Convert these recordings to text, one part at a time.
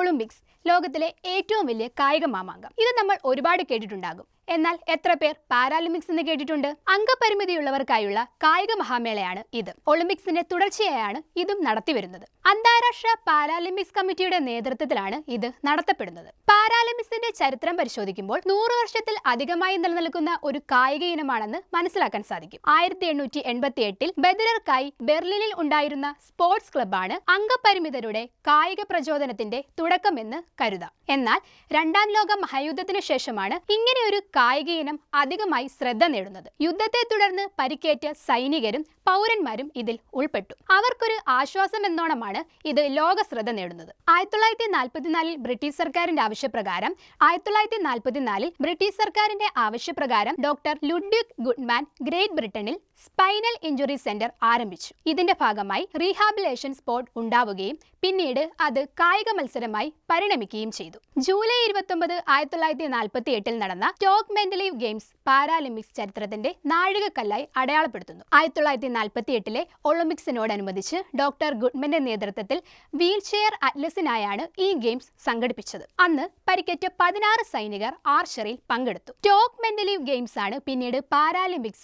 Olympics ലോകത്തിലെ ഏറ്റവും വലിയ കായിക മാമാങ്കം ഇത് നമ്മൾ ഒരുപാട് കേട്ടിട്ടുണ്ടാകും എന്നാൽ എത്ര പേർ പാരാലിമ്പിക്സ് എന്ന് കേട്ടിട്ടുണ്ട് അംഗപരിമിതിയുള്ളവർക്കായുള്ള കായിക മഹാമേളയാണ് ഇത് ഒളിമ്പിക്സിന്റെ തുടർച്ചയായാണ് ഇതും നടത്തിവരുന്നത് അന്താരാഷ്ട്ര പാരാലിമ്പിക്സ് കമ്മിറ്റിയുടെ നേതൃത്വത്തിലാണ് ഇത് നടത്തപ്പെടുന്നത് പാരാലിമ്പിക്സിന്റെ ചരിത്രം പരിശോധിക്കുമ്പോൾ നൂറ് വർഷത്തിൽ അധികമായി നിലനിൽക്കുന്ന ഒരു കായിക ഇനമാണെന്ന് മനസ്സിലാക്കാൻ സാധിക്കും ആയിരത്തി എണ്ണൂറ്റി എൺപത്തി എട്ടിൽ ബദലർക്കായി ബെർലിനിൽ ഉണ്ടായിരുന്ന സ്പോർട്സ് ക്ലബ്ബാണ് അംഗപരിമിതരുടെ കായിക പ്രചോദനത്തിന്റെ തുടക്കമെന്ന് കരുതാം എന്നാൽ രണ്ടാം ലോക മഹായുദ്ധത്തിനു ശേഷമാണ് ഇങ്ങനെയൊരു കായിക ഇനം അധികമായി ശ്രദ്ധ നേടുന്നത് യുദ്ധത്തെ തുടർന്ന് പരിക്കേറ്റ സൈനികരും പൗരന്മാരും ഇതിൽ ഉൾപ്പെട്ടു അവർക്കൊരു ആശ്വാസം എന്നോണമാണ് ഇത് ലോക ശ്രദ്ധ നേടുന്നത് ആയിരത്തി തൊള്ളായിരത്തി നാൽപ്പത്തിനാലിൽ ബ്രിട്ടീഷ് സർക്കാരിന്റെ ആവശ്യപ്രകാരം ആയിരത്തി തൊള്ളായിരത്തി നാൽപ്പത്തിനാലിൽ ബ്രിട്ടീഷ് സർക്കാരിന്റെ ആവശ്യപ്രകാരം ഡോക്ടർ ലുഡ്വിക് ഗുഡ്മാൻ ഗ്രേറ്റ് ബ്രിട്ടനിൽ സ്പൈനൽ ഇഞ്ചുറി സെന്റർ ആരംഭിച്ചു ഇതിന്റെ ഭാഗമായി റീഹാബിലേഷൻ സ്പോട്ട് ഉണ്ടാവുകയും പിന്നീട് അത് കായിക മത്സരമായി പരിണമിക്കുകയും ചെയ്തു ജൂലൈ ഇരുപത്തി ഒമ്പത് ആയിരത്തി തൊള്ളായിരത്തി നാൽപ്പത്തി എട്ടിൽ നടന്ന ടോക് മെന്റലീവ് ഗെയിംസ് പാരാലിമ്പിക്സ് ചരിത്രത്തിന്റെ നാഴികക്കല്ലായി അടയാളപ്പെടുത്തുന്നു ആയിരത്തി തൊള്ളായിരത്തി നാൽപ്പത്തി എട്ടിലെ ഒളിമ്പിക്സിനോടനുബന്ധിച്ച് ഡോക്ടർ ഗുഡ്മന്റെ നേതൃത്വത്തിൽ വീൽചെയർ അറ്റ്ലസിനായാണ് ഈ ഗെയിംസ് സംഘടിപ്പിച്ചത് അന്ന് പരിക്കേറ്റ പതിനാറ് സൈനികർ ആർച്ചറിയിൽ പങ്കെടുത്തു ടോക്ക് മെന്റലീവ് ഗെയിംസ് ആണ് പിന്നീട്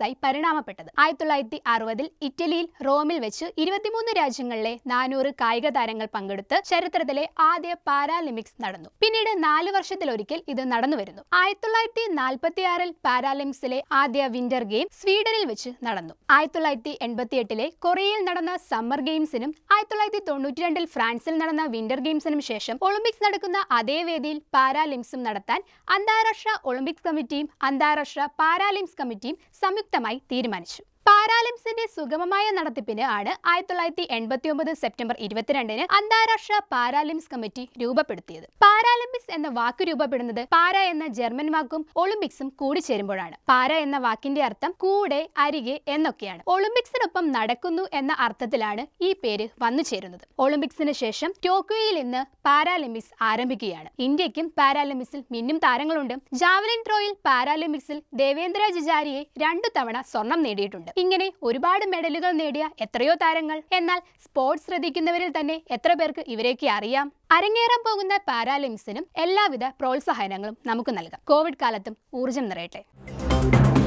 ആയി പരിണാമപ്പെട്ടത് ആയിരത്തി തൊള്ളായിരത്തി അറുപതിൽ ഇറ്റലിയിൽ റോമിൽ വെച്ച് ഇരുപത്തിമൂന്ന് രാജ്യങ്ങളിലെ നാനൂറ് കായിക താരങ്ങൾ പങ്കെടുത്ത് ചരിത്രത്തിലെ ആദ്യ പാരാലിമ്പിക്സ് നടന്നു പിന്നീട് നാല് വർഷത്തിലൊരിക്കൽ ഇത് നടന്നു വരുന്നു ആയിരത്തി തൊള്ളായിരത്തി നാൽപ്പത്തിയാറിൽ പാരാലിംപിക്സിലെ ആദ്യ വിന്റർ ഗെയിം സ്വീഡനിൽ വെച്ച് നടന്നു ആയിരത്തി തൊള്ളായിരത്തി എട്ടിലെ കൊറിയയിൽ നടന്ന സമ്മർ ഗെയിംസിനും ആയിരത്തി തൊള്ളായിരത്തി തൊണ്ണൂറ്റി രണ്ടിൽ ഫ്രാൻസിൽ നടന്ന വിന്റർ ഗെയിംസിനും ശേഷം ഒളിമ്പിക്സ് നടക്കുന്ന അതേ വേദിയിൽ പാരാലിംപിക്സും നടത്താൻ അന്താരാഷ്ട്ര ഒളിമ്പിക്സ് കമ്മിറ്റിയും അന്താരാഷ്ട്ര പാരാലിംപിക്സ് കമ്മിറ്റിയും സംയുക്തമായി തീരുമാനിച്ചു പാരാലിംസിന്റെ സുഗമമായ നടത്തിപ്പിന് ആണ് ആയിരത്തി തൊള്ളായിരത്തി എൺപത്തി ഒമ്പത് സെപ്റ്റംബർ ഇരുപത്തിരണ്ടിന് അന്താരാഷ്ട്ര പാരാലിംസ് കമ്മിറ്റി രൂപപ്പെടുത്തിയത് പാരാലിംപിക്സ് എന്ന വാക്ക് രൂപപ്പെടുന്നത് പാര എന്ന ജർമ്മൻ വാക്കും ഒളിമ്പിക്സും കൂടി ചേരുമ്പോഴാണ് പാര എന്ന വാക്കിന്റെ അർത്ഥം കൂടെ അരികെ എന്നൊക്കെയാണ് ഒളിമ്പിക്സിനൊപ്പം നടക്കുന്നു എന്ന അർത്ഥത്തിലാണ് ഈ പേര് വന്നു ചേരുന്നത് ഒളിമ്പിക്സിന് ശേഷം ടോക്കിയോയിൽ ഇന്ന് പാരാലിമ്പിക്സ് ആരംഭിക്കുകയാണ് ഇന്ത്യക്കും പാരാലിമ്പിക്സിൽ മിന്നും താരങ്ങളുണ്ട് ജാവലിൻ ത്രോയിൽ പാരാലിമ്പിക്സിൽ ദേവേന്ദ്ര ജജാരിയെ രണ്ടു തവണ സ്വർണം നേടിയിട്ടുണ്ട് ഇങ്ങനെ ഒരുപാട് മെഡലുകൾ നേടിയ എത്രയോ താരങ്ങൾ എന്നാൽ സ്പോർട്സ് ശ്രദ്ധിക്കുന്നവരിൽ തന്നെ എത്ര പേർക്ക് ഇവരെയൊക്കെ അറിയാം അരങ്ങേറാൻ പോകുന്ന പാരാലിംപിക്സിനും എല്ലാവിധ പ്രോത്സാഹനങ്ങളും നമുക്ക് നൽകാം കോവിഡ് കാലത്തും ഊർജം നിറയട്ടെ